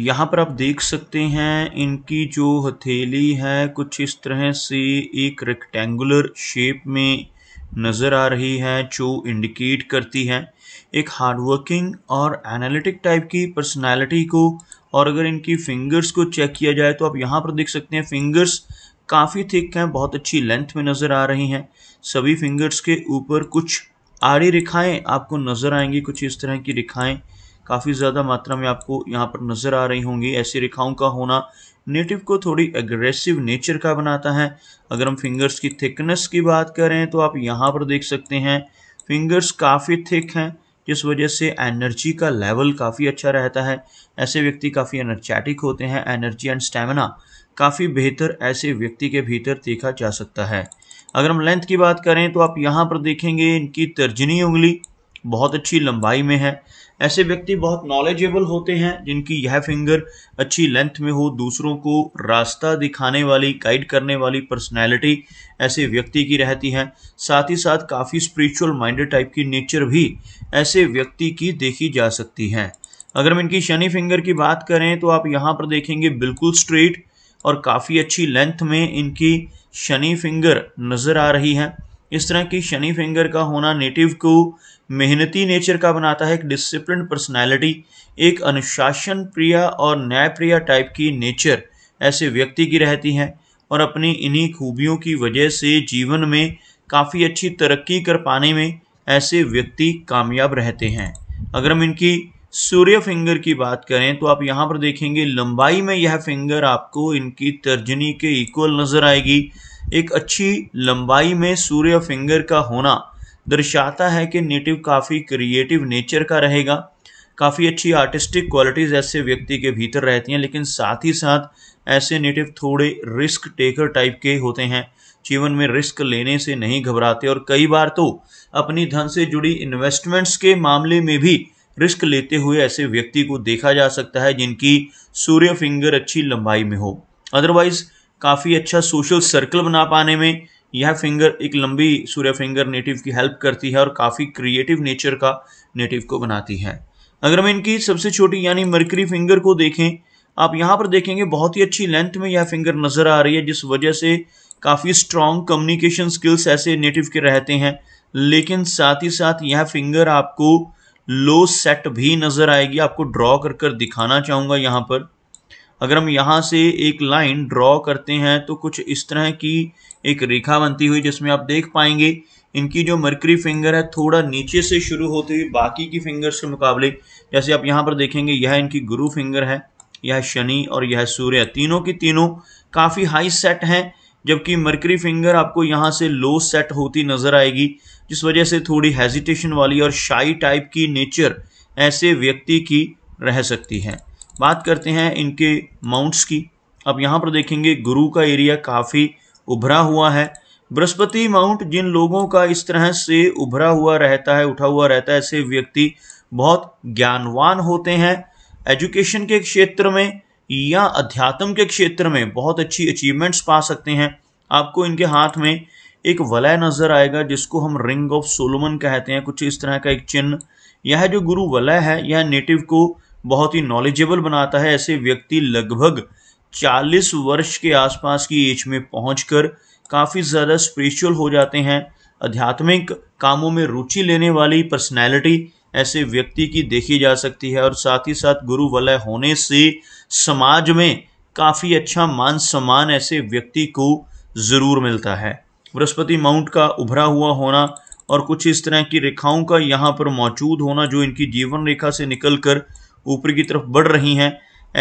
यहाँ पर आप देख सकते हैं इनकी जो हथेली है कुछ इस तरह से एक रेक्टेंगुलर शेप में नजर आ रही है जो इंडिकेट करती है एक हार्डवर्किंग और एनालिटिक टाइप की पर्सनालिटी को और अगर इनकी फिंगर्स को चेक किया जाए तो आप यहाँ पर देख सकते हैं फिंगर्स काफ़ी थिक हैं बहुत अच्छी लेंथ में नज़र आ रही हैं सभी फिंगर्स के ऊपर कुछ आड़ी रेखाएं आपको नज़र आएंगी कुछ इस तरह की रेखाएँ काफ़ी ज़्यादा मात्रा में आपको यहाँ पर नज़र आ रही होंगी ऐसी रेखाओं का होना नेटिव को थोड़ी एग्रेसिव नेचर का बनाता है अगर हम फिंगर्स की थिकनेस की बात करें तो आप यहाँ पर देख सकते हैं फिंगर्स काफ़ी थिक हैं जिस वजह से एनर्जी का लेवल काफ़ी अच्छा रहता है ऐसे व्यक्ति काफ़ी एनर्जेटिक होते हैं एनर्जी एंड स्टेमिना काफ़ी बेहतर ऐसे व्यक्ति के भीतर देखा जा सकता है अगर हम लेंथ की बात करें तो आप यहाँ पर देखेंगे इनकी तर्जनी उंगली बहुत अच्छी लंबाई में है ऐसे व्यक्ति बहुत नॉलेजेबल होते हैं जिनकी यह फिंगर अच्छी लेंथ में हो दूसरों को रास्ता दिखाने वाली गाइड करने वाली पर्सनैलिटी ऐसे व्यक्ति की रहती है साथ ही साथ काफ़ी स्पिरिचुअल माइंडेड टाइप की नेचर भी ऐसे व्यक्ति की देखी जा सकती है अगर हम इनकी शनि फिंगर की बात करें तो आप यहाँ पर देखेंगे बिल्कुल स्ट्रेट और काफ़ी अच्छी लेंथ में इनकी शनि फिंगर नज़र आ रही है इस तरह की शनि फिंगर का होना नेटिव को मेहनती नेचर का बनाता है एक डिसिप्लिन पर्सनैलिटी एक अनुशासन प्रिय और न्याय टाइप की नेचर ऐसे व्यक्ति की रहती है और अपनी इन्हीं खूबियों की वजह से जीवन में काफ़ी अच्छी तरक्की कर पाने में ऐसे व्यक्ति कामयाब रहते हैं अगर हम इनकी सूर्य फिंगर की बात करें तो आप यहाँ पर देखेंगे लंबाई में यह फिंगर आपको इनकी तर्जनी के इक्वल नज़र आएगी एक अच्छी लंबाई में सूर्य फिंगर का होना दर्शाता है कि नेटिव काफ़ी क्रिएटिव नेचर का रहेगा काफ़ी अच्छी आर्टिस्टिक क्वालिटीज़ ऐसे व्यक्ति के भीतर रहती हैं लेकिन साथ ही साथ ऐसे नेटिव थोड़े रिस्क टेकर टाइप के होते हैं जीवन में रिस्क लेने से नहीं घबराते और कई बार तो अपनी धन से जुड़ी इन्वेस्टमेंट्स के मामले में भी रिस्क लेते हुए ऐसे व्यक्ति को देखा जा सकता है जिनकी सूर्य फिंगर अच्छी लंबाई में हो अदरवाइज काफ़ी अच्छा सोशल सर्कल बना पाने में यह फिंगर एक लंबी सूर्य फिंगर नेटिव की हेल्प करती है और काफ़ी क्रिएटिव नेचर का नेटिव को बनाती है अगर हम इनकी सबसे छोटी यानी मर्करी फिंगर को देखें आप यहाँ पर देखेंगे बहुत ही अच्छी लेंथ में यह फिंगर नज़र आ रही है जिस वजह से काफ़ी स्ट्रॉन्ग कम्युनिकेशन स्किल्स ऐसे नेटिव के रहते हैं लेकिन साथ ही साथ यह फिंगर आपको लो सेट भी नज़र आएगी आपको ड्रॉ कर कर दिखाना चाहूँगा यहाँ पर अगर हम यहाँ से एक लाइन ड्रॉ करते हैं तो कुछ इस तरह की एक रेखा बनती हुई जिसमें आप देख पाएंगे इनकी जो मर्करी फिंगर है थोड़ा नीचे से शुरू होती हुई बाकी की फिंगर्स के मुकाबले जैसे आप यहाँ पर देखेंगे यह इनकी गुरु फिंगर है यह शनि और यह सूर्य तीनों की तीनों काफ़ी हाई सेट हैं जबकि मर्करी फिंगर आपको यहाँ से लो सेट होती नज़र आएगी जिस वजह से थोड़ी हेजिटेशन वाली और शाई टाइप की नेचर ऐसे व्यक्ति की रह सकती है बात करते हैं इनके माउंट्स की अब यहाँ पर देखेंगे गुरु का एरिया काफ़ी उभरा हुआ है बृहस्पति माउंट जिन लोगों का इस तरह से उभरा हुआ रहता है उठा हुआ रहता है ऐसे व्यक्ति बहुत ज्ञानवान होते हैं एजुकेशन के क्षेत्र में या अध्यात्म के क्षेत्र में बहुत अच्छी अचीवमेंट्स पा सकते हैं आपको इनके हाथ में एक वलय नज़र आएगा जिसको हम रिंग ऑफ सोलोमन कहते हैं कुछ इस तरह का एक चिन्ह यह जो गुरु वलय है यह नेटिव को बहुत ही नॉलेजेबल बनाता है ऐसे व्यक्ति लगभग 40 वर्ष के आसपास की एज में पहुंचकर काफ़ी ज़्यादा स्पिरिचुअल हो जाते हैं आध्यात्मिक कामों में रुचि लेने वाली पर्सनैलिटी ऐसे व्यक्ति की देखी जा सकती है और साथ ही साथ गुरु वलय होने से समाज में काफ़ी अच्छा मान सम्मान ऐसे व्यक्ति को ज़रूर मिलता है बृहस्पति माउंट का उभरा हुआ होना और कुछ इस तरह की रेखाओं का यहाँ पर मौजूद होना जो इनकी जीवन रेखा से निकलकर ऊपर की तरफ बढ़ रही हैं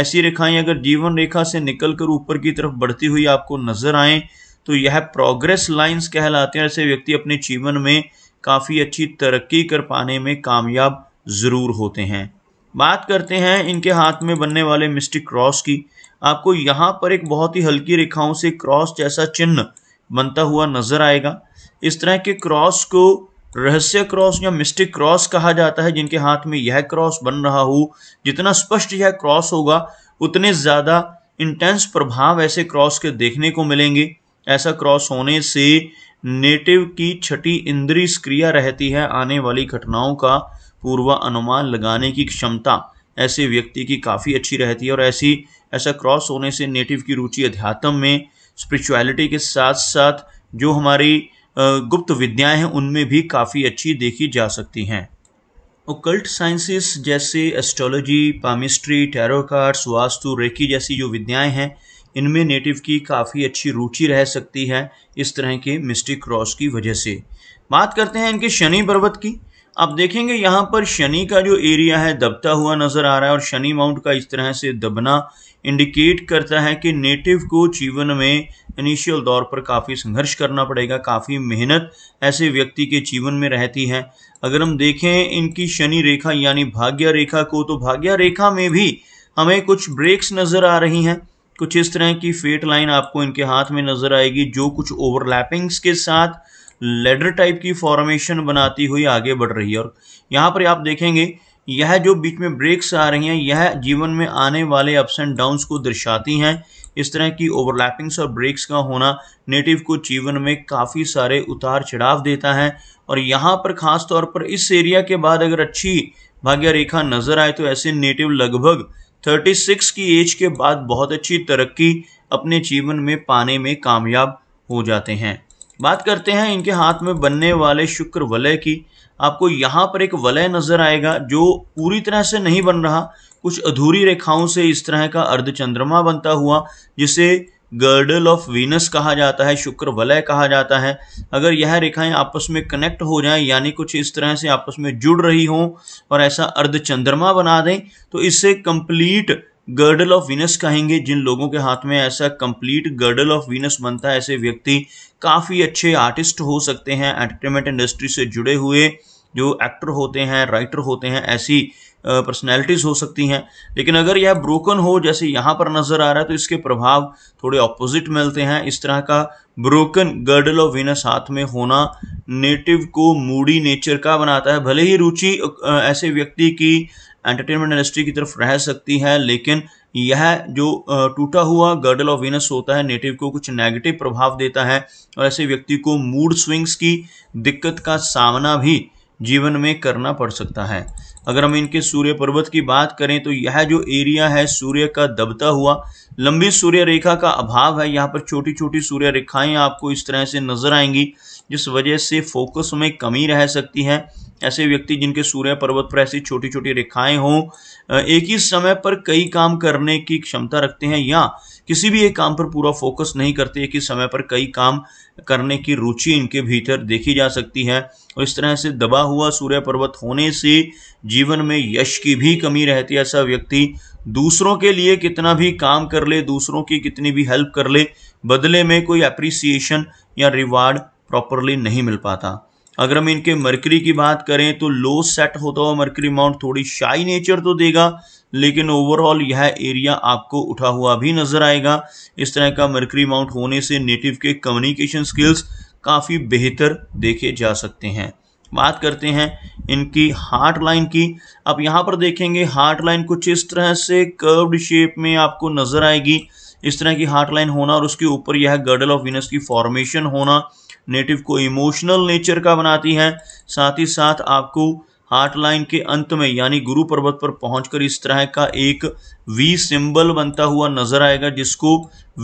ऐसी रेखाएं अगर जीवन रेखा से निकलकर ऊपर की तरफ बढ़ती हुई आपको नजर आए तो यह प्रोग्रेस लाइंस कहलाते हैं ऐसे व्यक्ति अपने जीवन में काफ़ी अच्छी तरक्की कर पाने में कामयाब ज़रूर होते हैं बात करते हैं इनके हाथ में बनने वाले मिस्टिक क्रॉस की आपको यहाँ पर एक बहुत ही हल्की रेखाओं से क्रॉस जैसा चिन्ह बनता हुआ नजर आएगा इस तरह के क्रॉस को रहस्य क्रॉस या मिस्टिक क्रॉस कहा जाता है जिनके हाथ में यह क्रॉस बन रहा हो जितना स्पष्ट यह क्रॉस होगा उतने ज़्यादा इंटेंस प्रभाव ऐसे क्रॉस के देखने को मिलेंगे ऐसा क्रॉस होने से नेटिव की छठी इंद्री क्रिया रहती है आने वाली घटनाओं का पूर्वानुमान लगाने की क्षमता ऐसे व्यक्ति की काफ़ी अच्छी रहती है और ऐसी ऐसा क्रॉस होने से नेटिव की रुचि अध्यात्म में स्पिरिचुअलिटी के साथ साथ जो हमारी गुप्त विद्याएं हैं उनमें भी काफ़ी अच्छी देखी जा सकती हैं ओकल्ट साइंसेस जैसे astrology palmistry tarot cards Vastu reiki जैसी जो विद्याएं हैं इनमें नेटिव की काफ़ी अच्छी रुचि रह सकती है इस तरह के मिस्टिक क्रॉस की वजह से बात करते हैं इनके शनि पर्वत की आप देखेंगे यहाँ पर शनि का जो एरिया है दबता हुआ नज़र आ रहा है और शनि माउंट का इस तरह से दबना इंडिकेट करता है कि नेटिव को जीवन में इनिशियल दौर पर काफ़ी संघर्ष करना पड़ेगा काफ़ी मेहनत ऐसे व्यक्ति के जीवन में रहती है अगर हम देखें इनकी शनि रेखा यानी भाग्य रेखा को तो भाग्य रेखा में भी हमें कुछ ब्रेक्स नज़र आ रही हैं कुछ इस तरह की फेट लाइन आपको इनके हाथ में नज़र आएगी जो कुछ ओवरलैपिंग्स के साथ लेडर टाइप की फॉर्मेशन बनाती हुई आगे बढ़ रही है और यहाँ पर आप देखेंगे यह जो बीच में ब्रेक्स आ रही हैं यह जीवन में आने वाले अप्स एंड डाउन्स को दर्शाती हैं इस तरह की ओवरलैपिंग्स और ब्रेक्स का होना नेटिव को जीवन में काफ़ी सारे उतार चढ़ाव देता है और यहाँ पर ख़ास तौर पर इस एरिया के बाद अगर अच्छी भाग्य रेखा नज़र आए तो ऐसे नेटिव लगभग 36 की एज के बाद बहुत अच्छी तरक्की अपने जीवन में पाने में कामयाब हो जाते हैं बात करते हैं इनके हाथ में बनने वाले शुक्र वलय की आपको यहाँ पर एक वलय नज़र आएगा जो पूरी तरह से नहीं बन रहा कुछ अधूरी रेखाओं से इस तरह का अर्ध चंद्रमा बनता हुआ जिसे गर्डल ऑफ वीनस कहा जाता है शुक्र वलय कहा जाता है अगर यह रेखाएं आपस में कनेक्ट हो जाएं यानी कुछ इस तरह से आपस में जुड़ रही हों और ऐसा अर्ध चंद्रमा बना दें तो इससे कंप्लीट गर्डल ऑफ वीनस कहेंगे जिन लोगों के हाथ में ऐसा कंप्लीट गर्डल ऑफ वीनस बनता है ऐसे व्यक्ति काफ़ी अच्छे आर्टिस्ट हो सकते हैं एंटरटेनमेंट इंडस्ट्री से जुड़े हुए जो एक्टर होते हैं राइटर होते हैं ऐसी पर्सनैलिटीज़ हो सकती हैं लेकिन अगर यह ब्रोकन हो जैसे यहाँ पर नज़र आ रहा है तो इसके प्रभाव थोड़े ऑपोजिट मिलते हैं इस तरह का ब्रोकन गर्डल ऑफ वीनस हाथ में होना नेटिव को मूडी नेचर का बनाता है भले ही रुचि ऐसे व्यक्ति की एंटरटेनमेंट इंडस्ट्री की तरफ रह सकती है लेकिन यह जो टूटा हुआ गर्डल ऑफ वीनस होता है नेटिव को कुछ नेगेटिव प्रभाव देता है और ऐसे व्यक्ति को मूड स्विंग्स की दिक्कत का सामना भी जीवन में करना पड़ सकता है अगर हम इनके सूर्य पर्वत की बात करें तो यह जो एरिया है सूर्य का दबता हुआ लंबी सूर्य रेखा का अभाव है यहाँ पर छोटी छोटी सूर्य रेखाएं आपको इस तरह से नजर आएंगी जिस वजह से फोकस में कमी रह सकती है ऐसे व्यक्ति जिनके सूर्य पर्वत पर ऐसी छोटी छोटी रेखाएं हों एक ही समय पर कई काम करने की क्षमता रखते हैं या किसी भी एक काम पर पूरा फोकस नहीं करते एक ही समय पर कई काम करने की रुचि इनके भीतर देखी जा सकती है और इस तरह से दबा हुआ सूर्य पर्वत होने से जीवन में यश की भी कमी रहती है ऐसा व्यक्ति दूसरों के लिए कितना भी काम कर ले दूसरों की कितनी भी हेल्प कर ले बदले में कोई अप्रिसिएशन या रिवार्ड प्रॉपरली नहीं मिल पाता अगर हम इनके मरकरी की बात करें तो लो सेट होता हुआ मरकरी माउंट थोड़ी शाई नेचर तो देगा लेकिन ओवरऑल यह एरिया आपको उठा हुआ भी नजर आएगा इस तरह का मरकरी माउंट होने से नेटिव के कम्युनिकेशन स्किल्स काफ़ी बेहतर देखे जा सकते हैं बात करते हैं इनकी हार्ट लाइन की अब यहाँ पर देखेंगे हार्ट लाइन कुछ इस तरह से कर्व्ड शेप में आपको नजर आएगी इस तरह की हार्ट लाइन होना और उसके ऊपर यह गर्डल ऑफ विनस की फॉर्मेशन होना नेटिव को इमोशनल नेचर का बनाती है साथ ही साथ आपको हार्ट लाइन के अंत में यानी गुरु पर्वत पर पहुंचकर इस तरह का एक वी सिंबल बनता हुआ नजर आएगा जिसको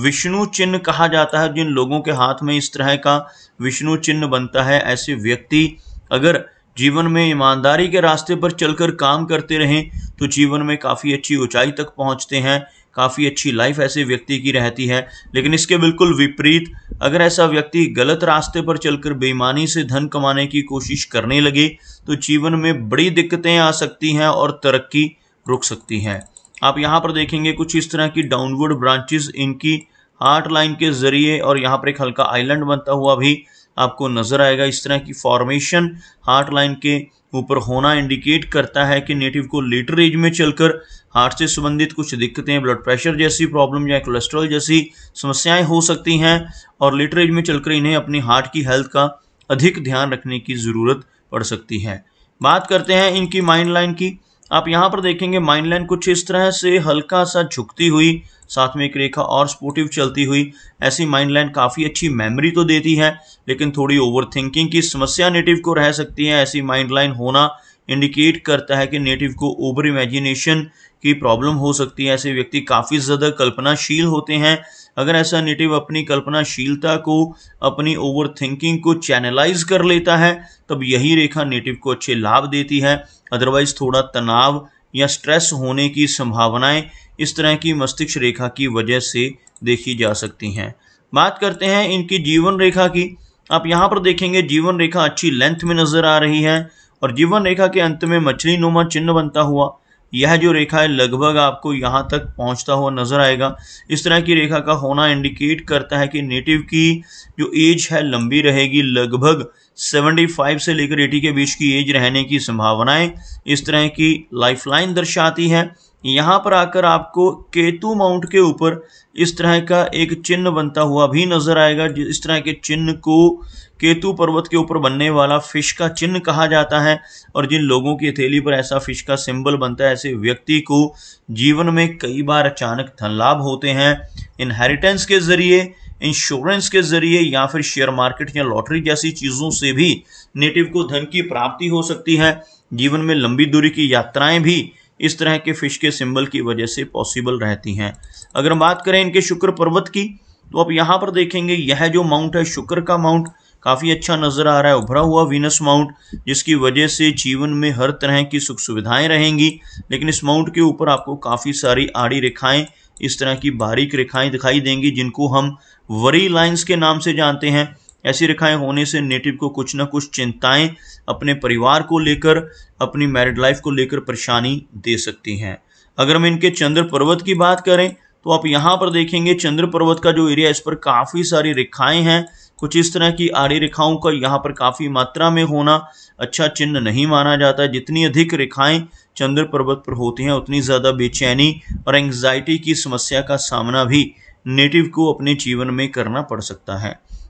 विष्णु चिन्ह कहा जाता है जिन लोगों के हाथ में इस तरह का विष्णु चिन्ह बनता है ऐसे व्यक्ति अगर जीवन में ईमानदारी के रास्ते पर चलकर काम करते रहें तो जीवन में काफ़ी अच्छी ऊंचाई तक पहुंचते हैं काफ़ी अच्छी लाइफ ऐसे व्यक्ति की रहती है लेकिन इसके बिल्कुल विपरीत अगर ऐसा व्यक्ति गलत रास्ते पर चलकर बेईमानी से धन कमाने की कोशिश करने लगे तो जीवन में बड़ी दिक्कतें आ सकती हैं और तरक्की रुक सकती हैं आप यहाँ पर देखेंगे कुछ इस तरह की डाउनवर्ड ब्रांचेस इनकी हार्ट लाइन के जरिए और यहाँ पर एक हल्का आइलैंड बनता हुआ भी आपको नजर आएगा इस तरह की फॉर्मेशन हार्ट लाइन के ऊपर होना इंडिकेट करता है कि नेटिव को लेटर एज में चलकर हार्ट से संबंधित कुछ दिक्कतें ब्लड प्रेशर जैसी प्रॉब्लम या कोलेस्ट्रॉल जैसी समस्याएं हो सकती हैं और लिटरेज में चलकर इन्हें अपनी हार्ट की हेल्थ का अधिक ध्यान रखने की ज़रूरत पड़ सकती है बात करते हैं इनकी माइंड लाइन की आप यहाँ पर देखेंगे माइंड लाइन कुछ इस तरह से हल्का सा झुकती हुई साथ में एक रेखा और स्पोर्टिव चलती हुई ऐसी माइंड लाइन काफ़ी अच्छी मेमोरी तो देती है लेकिन थोड़ी ओवर थिंकिंग की समस्या नेटिव को रह सकती है ऐसी माइंड लाइन होना इंडिकेट करता है कि नेटिव को ओवर इमेजिनेशन की प्रॉब्लम हो सकती है ऐसे व्यक्ति काफ़ी ज़्यादा कल्पनाशील होते हैं अगर ऐसा नेटिव अपनी कल्पनाशीलता को अपनी ओवर थिंकिंग को चैनलाइज कर लेता है तब यही रेखा नेटिव को अच्छे लाभ देती है अदरवाइज थोड़ा तनाव या स्ट्रेस होने की संभावनाएं इस तरह की मस्तिष्क रेखा की वजह से देखी जा सकती हैं बात करते हैं इनकी जीवन रेखा की आप यहाँ पर देखेंगे जीवन रेखा अच्छी लेंथ में नज़र आ रही है और जीवन रेखा के अंत में मछली नुमा चिन्ह बनता हुआ यह जो रेखा है लगभग आपको यहाँ तक पहुँचता हुआ नजर आएगा इस तरह की रेखा का होना इंडिकेट करता है कि नेटिव की जो एज है लंबी रहेगी लगभग 75 से लेकर 80 के बीच की एज रहने की संभावनाएं इस तरह की लाइफलाइन दर्शाती हैं यहाँ पर आकर आपको केतु माउंट के ऊपर इस तरह का एक चिन्ह बनता हुआ भी नजर आएगा इस तरह के चिन्ह को केतु पर्वत के ऊपर बनने वाला फिश का चिन्ह कहा जाता है और जिन लोगों की हथेली पर ऐसा फिश का सिंबल बनता है ऐसे व्यक्ति को जीवन में कई बार अचानक धन लाभ होते हैं इनहेरिटेंस के जरिए इंश्योरेंस के जरिए या फिर शेयर मार्केट या लॉटरी जैसी चीज़ों से भी नेटिव को धन की प्राप्ति हो सकती है जीवन में लंबी दूरी की यात्राएं भी इस तरह के फिश के सिंबल की वजह से पॉसिबल रहती हैं अगर हम बात करें इनके शुक्र पर्वत की तो आप यहाँ पर देखेंगे यह जो माउंट है शुक्र का माउंट काफ़ी अच्छा नज़र आ रहा है उभरा हुआ वीनस माउंट जिसकी वजह से जीवन में हर तरह की सुख सुविधाएं रहेंगी लेकिन इस माउंट के ऊपर आपको काफ़ी सारी आड़ी रेखाएं इस तरह की बारीक रेखाएं दिखाई देंगी जिनको हम वरी लाइंस के नाम से जानते हैं ऐसी रेखाएं होने से नेटिव को कुछ ना कुछ चिंताएं अपने परिवार को लेकर अपनी मैरिड लाइफ को लेकर परेशानी दे सकती हैं अगर हम इनके चंद्र पर्वत की बात करें तो आप यहाँ पर देखेंगे चंद्र पर्वत का जो एरिया इस पर काफ़ी सारी रेखाएं हैं कुछ इस तरह की आड़ी रेखाओं का यहाँ पर काफ़ी मात्रा में होना अच्छा चिन्ह नहीं माना जाता है जितनी अधिक रेखाएं चंद्र पर्वत पर होती हैं उतनी ज़्यादा बेचैनी और एंग्जाइटी की समस्या का सामना भी नेटिव को अपने जीवन में करना पड़ सकता है